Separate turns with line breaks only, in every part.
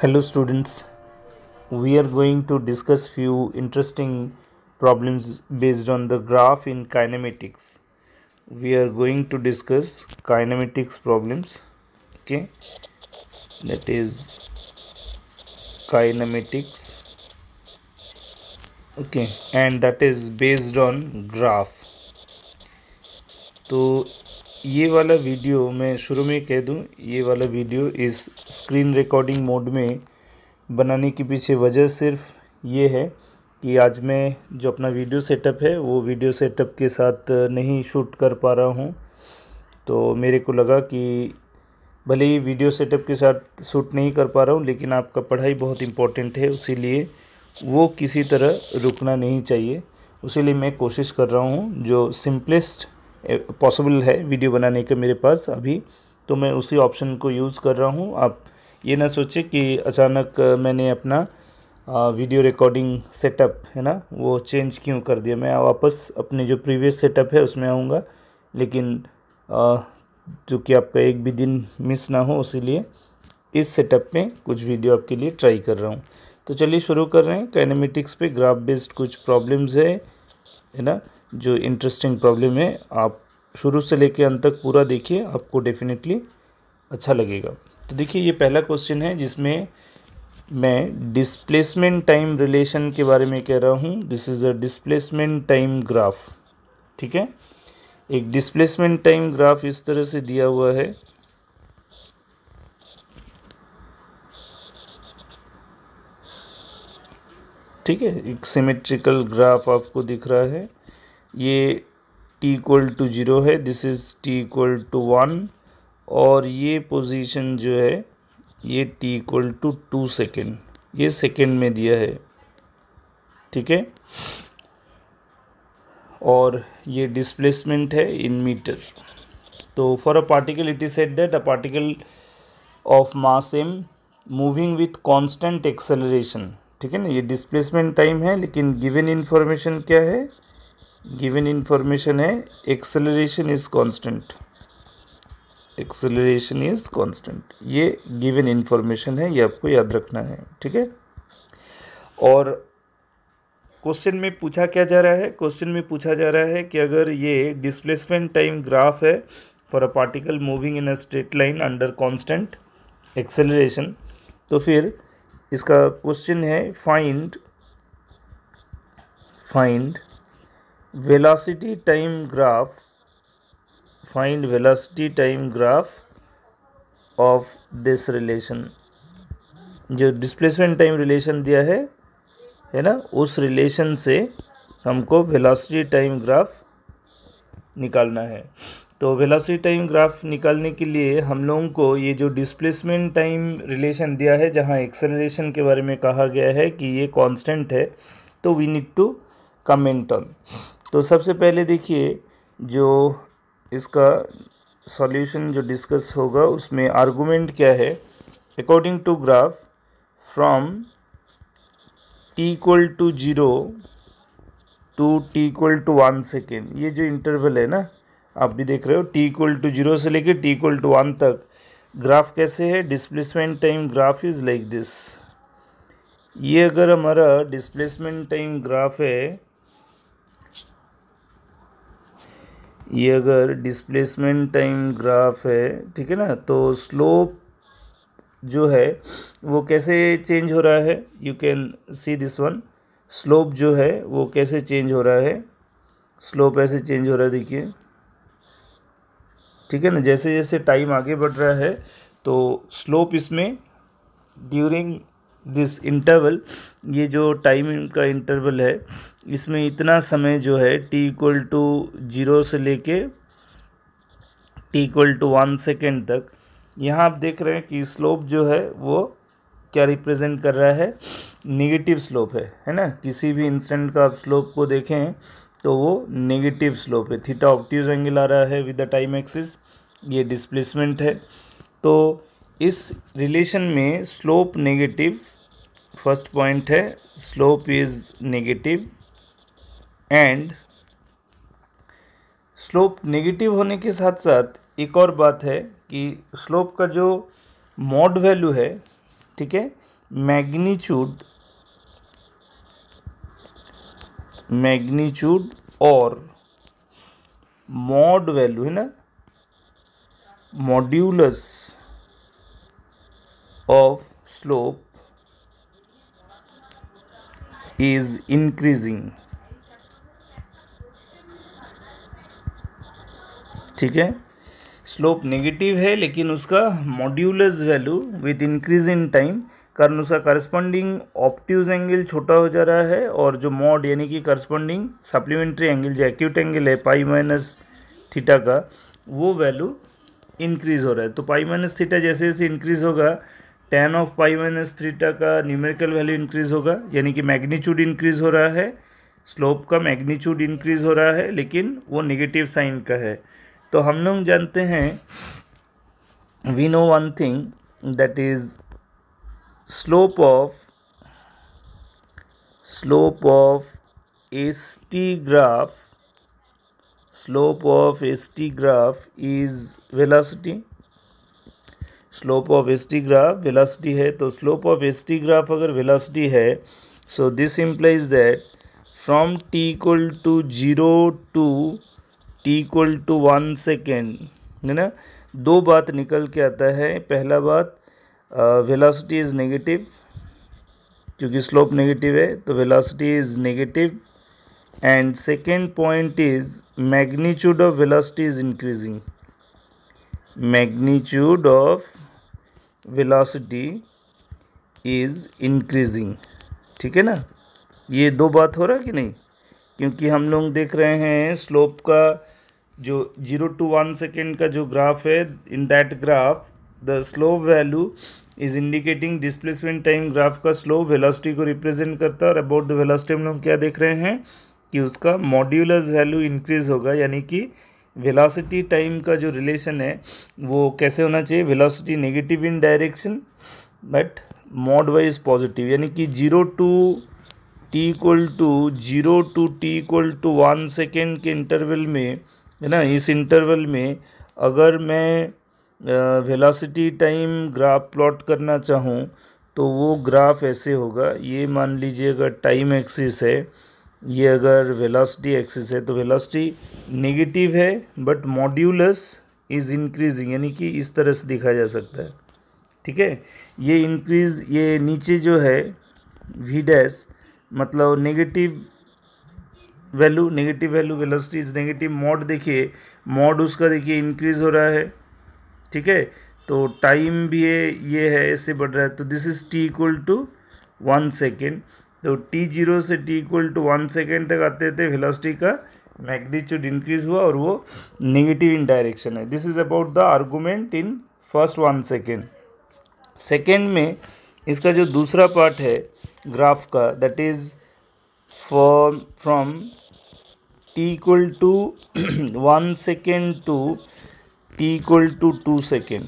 hello students we are going to discuss few interesting problems based on the graph in kinematics we are going to discuss kinematics problems okay that is kinematics okay and that is based on graph so ये वाला video मैं शुरू में कह दूं ये वाला video इस स्क्रीन रिकॉर्डिंग मोड में बनाने के पीछे वजह सिर्फ ये है कि आज मैं जो अपना वीडियो सेटअप है वो वीडियो सेटअप के साथ नहीं शूट कर पा रहा हूँ तो मेरे को लगा कि भले ही वीडियो सेटअप के साथ शूट नहीं कर पा रहा हूँ लेकिन आपका पढ़ाई बहुत इम्पोर्टेंट है उसीलिए वो किसी तरह रुकना नहीं चाहिए उसी मैं कोशिश कर रहा हूँ जो सिंपलेस्ट पॉसिबल है वीडियो बनाने का मेरे पास अभी तो मैं उसी ऑप्शन को यूज़ कर रहा हूँ आप ये ना सोचें कि अचानक मैंने अपना वीडियो रिकॉर्डिंग सेटअप है ना वो चेंज क्यों कर दिया मैं वापस अपने जो प्रीवियस सेटअप है उसमें आऊँगा लेकिन आ, जो कि आपका एक भी दिन मिस ना हो इसीलिए इस सेटअप में कुछ वीडियो आपके लिए ट्राई कर रहा हूँ तो चलिए शुरू कर रहे हैं कैनेमेटिक्स पे ग्राफ बेस्ड कुछ प्रॉब्लम्स है है ना जो इंटरेस्टिंग प्रॉब्लम है आप शुरू से लेके अंत तक पूरा देखिए आपको डेफिनेटली अच्छा लगेगा तो देखिए ये पहला क्वेश्चन है जिसमें मैं डिस्प्लेसमेंट टाइम रिलेशन के बारे में कह रहा हूँ this is a displacement time graph ठीक है एक डिस्प्लेसमेंट टाइम ग्राफ इस तरह से दिया हुआ है ठीक है एक सिमेट्रिकल ग्राफ आपको दिख रहा है ये t इक्वल टू ज़ीरो है this is t equal to one और ये पोजीशन जो है ये t equal to two second ये सेकेंड में दिया है ठीक है और ये डिस्प्लेसमेंट है इन मीटर तो for a particle it is said that a particle of mass M moving with constant acceleration ठीक है ना ये डिस्प्लेसमेंट टाइम है लेकिन गिवन इन्फॉर्मेशन क्या है गिवन इंफॉर्मेशन है acceleration is constant acceleration is constant ये गिवन इंफॉर्मेशन है ये आपको याद रखना है ठीक है और क्वेश्चन में पूछा क्या जा रहा है क्वेश्चन में पूछा जा रहा है कि अगर ये डिस्प्लेसमेंट टाइम ग्राफ है for a particle moving in a straight line under constant acceleration तो फिर इसका क्वेश्चन है find find velocity time graph find velocity time graph of this relation जो डिस्प्लेसमेंट टाइम रिलेशन दिया है है ना उस रिलेशन से हमको वेलोसिटी टाइम ग्राफ निकालना है तो वेलासिटी टाइम ग्राफ निकालने के लिए हम लोगों को ये जो डिस्प्लेसमेंट टाइम रिलेशन दिया है जहाँ एक्सेलरेशन के बारे में कहा गया है कि ये कॉन्स्टेंट है तो we need to comment on तो सबसे पहले देखिए जो इसका सॉल्यूशन जो डिस्कस होगा उसमें आर्गुमेंट क्या है according to graph from T equal to zero to T equal to one second ये जो इंटरवल है ना आप भी देख रहे हो टी इक्वल टू जीरो से लेके टी इक्वल टू वन तक ग्राफ कैसे है displacement time graph is like this ये अगर हमारा डिस्प्लेसमेंट टाइम ग्राफ है ये अगर डिस्प्लेसमेंट टाइम ग्राफ है ठीक है ना तो स्लोप जो है वो कैसे चेंज हो रहा है you can see this one slope जो है वो कैसे चेंज हो रहा है स्लोप ऐसे चेंज हो रहा है देखिए ठीक है ना जैसे जैसे टाइम आगे बढ़ रहा है तो स्लोप इसमें ड्यूरिंग दिस इंटरवल ये जो टाइम का इंटरवल है इसमें इतना समय जो है टी इक्वल टू जीरो से लेके T equal to one second तक यहाँ आप देख रहे हैं कि स्लोप जो है वो क्या रिप्रेजेंट कर रहा है नेगेटिव स्लोप है है ना किसी भी इंस्टेंट का आप स्लोप को देखें तो वो नेगेटिव स्लोप है थीटा ऑप्टिव एंगल आ रहा है विद द टाइम एक्सिस ये डिस्प्लेसमेंट है तो इस रिलेशन में स्लोप नेगेटिव फर्स्ट पॉइंट है slope is negative and slope negative होने के साथ साथ एक और बात है कि स्लोप का जो मॉड वैल्यू है ठीक है मैग्नीट्यूड मैग्नीट्यूड और मॉड वैल्यू है ना modulus of slope is increasing ठीक है स्लोप नेगेटिव है लेकिन उसका modulus value with increase in time कारण उसका करस्पॉन्डिंग ऑप्टिव एंगल छोटा हो जा रहा है और जो मॉड यानी कि करस्पॉन्डिंग सप्लीमेंट्री एंगल जो एक्यूट एंगल है पाई माइनस थीटा का वो वैल्यू इंक्रीज हो रहा है तो पाई माइनस थीटा जैसे जैसे इंक्रीज होगा tan of pi minus theta का न्यूमेरिकल वैल्यू इंक्रीज़ होगा यानी कि मैग्नीट्यूड इंक्रीज़ हो रहा है स्लोप का मैग्नीट्यूड इंक्रीज़ हो रहा है लेकिन वो नेगेटिव साइन का है तो हम लोग जानते हैं we know one thing that is slope of slope of S T graph slope of S T graph is velocity slope of S T graph velocity है तो slope of S T graph अगर velocity है so this implies that from T equal to zero to T equal to one second है ना दो बात निकल के आता है पहला बात वेलासिटी इज़ नेगेटिव क्योंकि स्लोप नेगेटिव है तो velocity is negative and second point is magnitude of velocity is increasing magnitude of velocity is increasing ठीक है ना ये दो बात हो रहा है कि नहीं क्योंकि हम लोग देख रहे हैं स्लोप का जो जीरो टू वन सेकेंड का जो ग्राफ है in that graph the slope value is indicating displacement time graph का स्लो वेलोसिटी को रिप्रेजेंट करता है और अबाउट द वेलोसिटी हम लोग क्या देख रहे हैं कि उसका मॉड्यूलर वैल्यू इंक्रीज होगा यानी कि वेलोसिटी टाइम का जो रिलेशन है वो कैसे होना चाहिए velocity negative in direction but mod wise positive यानी कि zero to T equal to zero to T equal to one second के इंटरवल में है ना इस इंटरवल में अगर मैं वेलोसिटी टाइम ग्राफ प्लॉट करना चाहूँ तो वो ग्राफ ऐसे होगा ये मान लीजिएगा टाइम एक्सिस है ये अगर वेलोसिटी एक्सिस है तो वेलोसिटी नेगेटिव है बट मॉड्यूलस इज़ इंक्रीजिंग यानी कि इस तरह से देखा जा सकता है ठीक है ये इंक्रीज ये नीचे जो है वी डैश मतलब negative value negative value velocity is negative mod देखिए मॉड उसका देखिए इंक्रीज हो रहा है ठीक है तो टाइम भी है ये है ऐसे बढ़ रहा है तो this is T equal to one second तो टी जीरो से T equal to one second तक आते थे वेलोसिटी का मैग्नीट्यूड इंक्रीज हुआ और वो नेगेटिव इन डायरेक्शन है this is about the argument in first one second second में इसका जो दूसरा पार्ट है ग्राफ का that is for from T equal to one second to T equal to two second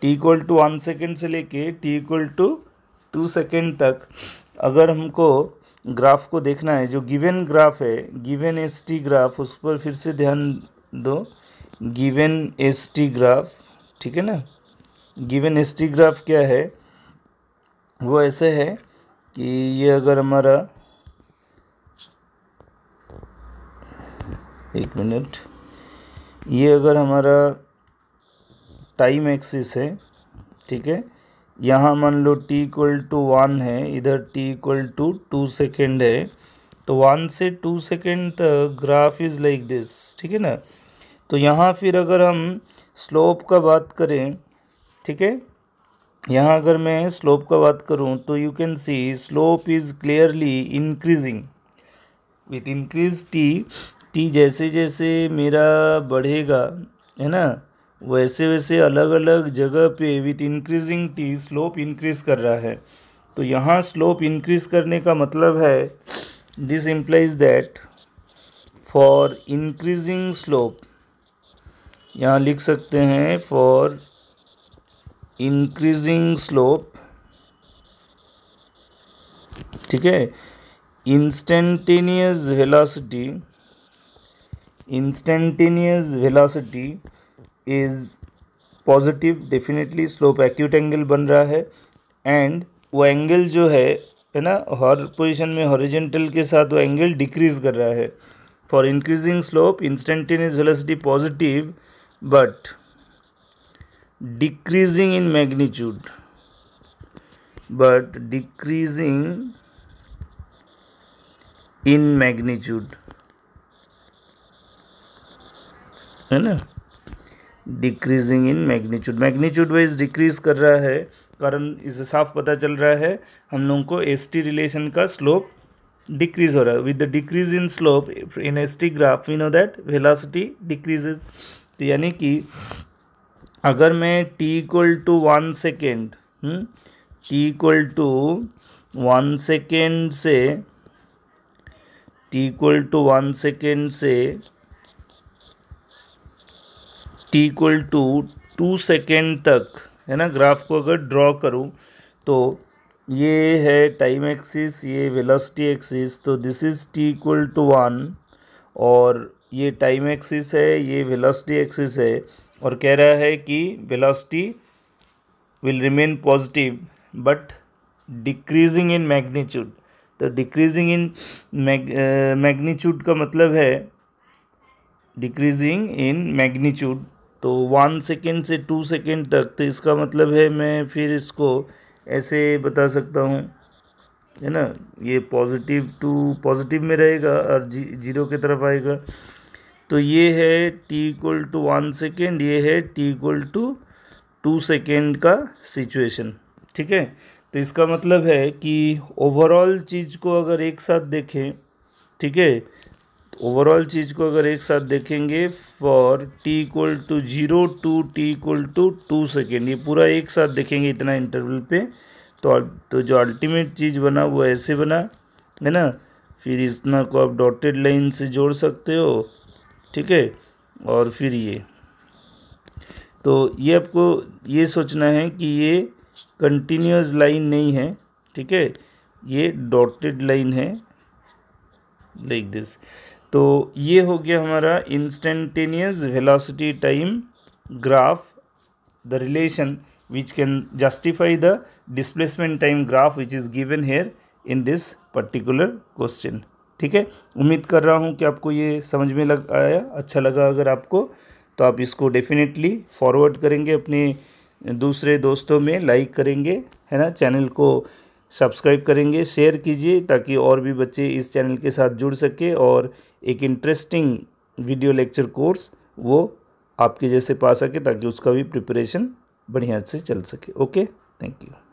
T equal to one second से लेके T equal to two second तक अगर हमको ग्राफ को देखना है जो गिवन ग्राफ है गिवन एस टी ग्राफ उस पर फिर से ध्यान दो गिवन एस टी ग्राफ ठीक है ना गिवन एस टी ग्राफ क्या है वो ऐसे है कि ये अगर हमारा एक मिनट ये अगर हमारा टाइम एक्सिस है ठीक है यहाँ मान लो t इक्वल टू वन है इधर t equal to two second है तो वन से टू सेकेंड तक ग्राफ इज़ लाइक दिस ठीक है ना तो यहाँ फिर अगर हम स्लोप का बात करें ठीक है यहाँ अगर मैं स्लोप का बात करूँ तो you can see slope is clearly increasing with increase T T जैसे जैसे मेरा बढ़ेगा है ना वैसे वैसे अलग अलग जगह पे with increasing T slope increase कर रहा है तो यहाँ स्लोप इंक्रीज करने का मतलब है this implies that for increasing slope यहाँ लिख सकते हैं फॉर इंक्रीजिंग स्लोप ठीक है instantaneous velocity instantaneous velocity is positive definitely slope acute angle बन रहा है एंड वो एंगल जो है है ना हर पोजिशन में हॉरिजेंटल के साथ वो एंगल डिक्रीज कर रहा है for increasing slope instantaneous velocity positive but decreasing in magnitude but decreasing in magnitude है ना decreasing in magnitude magnitude wise decrease कर रहा है कारण इसे साफ पता चल रहा है हम लोगों को एस टी रिलेशन का स्लोप डिक्रीज हो रहा है with the decrease in slope in S T graph we know that velocity decreases तो यानी कि अगर मैं T equal to one second T equal to one second से T equal to one second से T equal to two second तक है ना ग्राफ को अगर ड्रॉ करूँ तो ये है टाइम एक्सिस ये वेलोसिटी एक्सिस तो this is T equal to one और ये टाइम एक्सिस है ये वेलोसिटी एक्सिस है और कह रहा है कि velocity will remain positive but decreasing in magnitude तो डिक्रीजिंग इन मैग्नीट्यूड का मतलब है डिक्रीजिंग इन मैग्नीट्यूड तो वन सेकेंड से टू सेकेंड तक तो इसका मतलब है मैं फिर इसको ऐसे बता सकता हूँ है ना ये पॉजिटिव टू पॉजिटिव में रहेगा और जी जीरो की तरफ आएगा तो ये है T equal to one second ये है T equal to two second का सिचुएशन ठीक है तो इसका मतलब है कि ओवरऑल चीज़ को अगर एक साथ देखें ठीक है ओवरऑल चीज़ को अगर एक साथ देखेंगे for T equal to zero to T equal to two second ये पूरा एक साथ देखेंगे इतना इंटरवल पे तो तो जो अल्टीमेट चीज़ बना वो ऐसे बना है ना फिर इतना को आप डॉटेड लाइन से जोड़ सकते हो ठीक है और फिर ये तो ये आपको ये सोचना है कि ये कंटिन्यूस लाइन नहीं है ठीक है ये डॉटेड लाइन है लाइक like दिस तो ये हो गया हमारा instantaneous velocity time graph the relation which can justify the displacement time graph which is given here in this particular question ठीक है उम्मीद कर रहा हूँ कि आपको ये समझ में लग आया अच्छा लगा अगर आपको तो आप इसको डेफिनेटली फॉरवर्ड करेंगे अपने दूसरे दोस्तों में लाइक करेंगे है ना चैनल को सब्सक्राइब करेंगे शेयर कीजिए ताकि और भी बच्चे इस चैनल के साथ जुड़ सके और एक इंटरेस्टिंग वीडियो लेक्चर कोर्स वो आपके जैसे पा सके ताकि उसका भी प्रिपरेशन बढ़िया से चल सके ओके थैंक यू